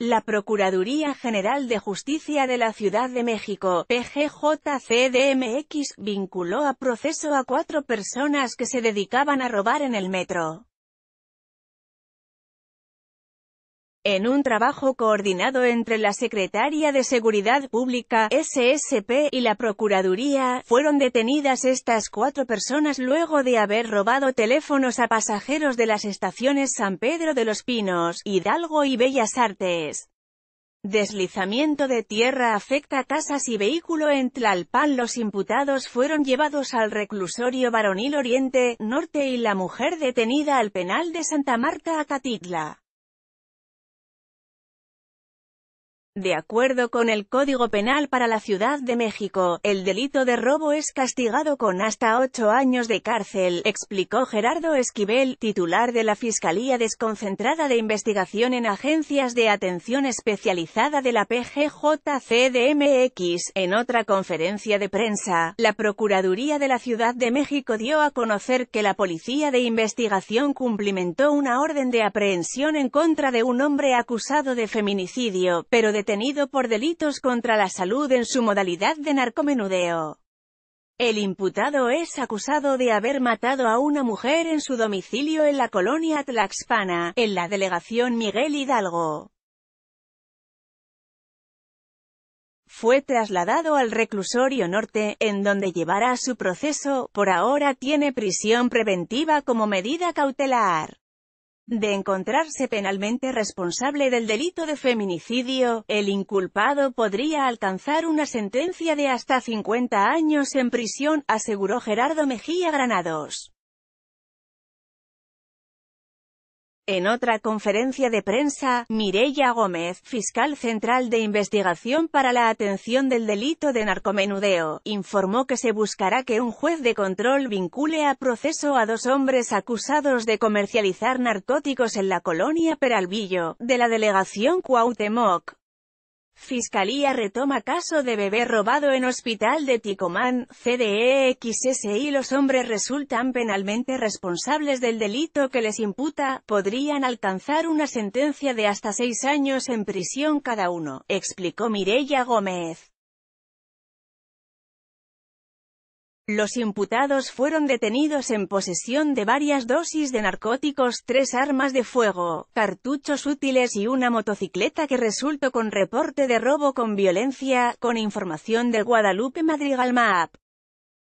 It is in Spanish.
La Procuraduría General de Justicia de la Ciudad de México, PGJCDMX, vinculó a proceso a cuatro personas que se dedicaban a robar en el metro. en un trabajo coordinado entre la Secretaría de Seguridad Pública, SSP, y la Procuraduría, fueron detenidas estas cuatro personas luego de haber robado teléfonos a pasajeros de las estaciones San Pedro de los Pinos, Hidalgo y Bellas Artes. Deslizamiento de tierra afecta casas y vehículo en Tlalpan. Los imputados fueron llevados al reclusorio varonil Oriente, Norte y la mujer detenida al penal de Santa Marta, Acatitla. De acuerdo con el Código Penal para la Ciudad de México, el delito de robo es castigado con hasta ocho años de cárcel, explicó Gerardo Esquivel, titular de la Fiscalía Desconcentrada de Investigación en Agencias de Atención Especializada de la PGJCDMX. En otra conferencia de prensa, la Procuraduría de la Ciudad de México dio a conocer que la Policía de Investigación cumplimentó una orden de aprehensión en contra de un hombre acusado de feminicidio, pero de por delitos contra la salud en su modalidad de narcomenudeo. El imputado es acusado de haber matado a una mujer en su domicilio en la colonia Tlaxpana, en la delegación Miguel Hidalgo. Fue trasladado al reclusorio norte, en donde llevará su proceso, por ahora tiene prisión preventiva como medida cautelar de encontrarse penalmente responsable del delito de feminicidio, el inculpado podría alcanzar una sentencia de hasta 50 años en prisión, aseguró Gerardo Mejía Granados. En otra conferencia de prensa, Mireya Gómez, fiscal central de investigación para la atención del delito de narcomenudeo, informó que se buscará que un juez de control vincule a proceso a dos hombres acusados de comercializar narcóticos en la colonia Peralvillo, de la delegación Cuauhtémoc, Fiscalía retoma caso de bebé robado en hospital de Ticomán, CDEXS y los hombres resultan penalmente responsables del delito que les imputa, podrían alcanzar una sentencia de hasta seis años en prisión cada uno, explicó Mireya Gómez. Los imputados fueron detenidos en posesión de varias dosis de narcóticos, tres armas de fuego, cartuchos útiles y una motocicleta que resultó con reporte de robo con violencia, con información del Guadalupe Madrigal Map.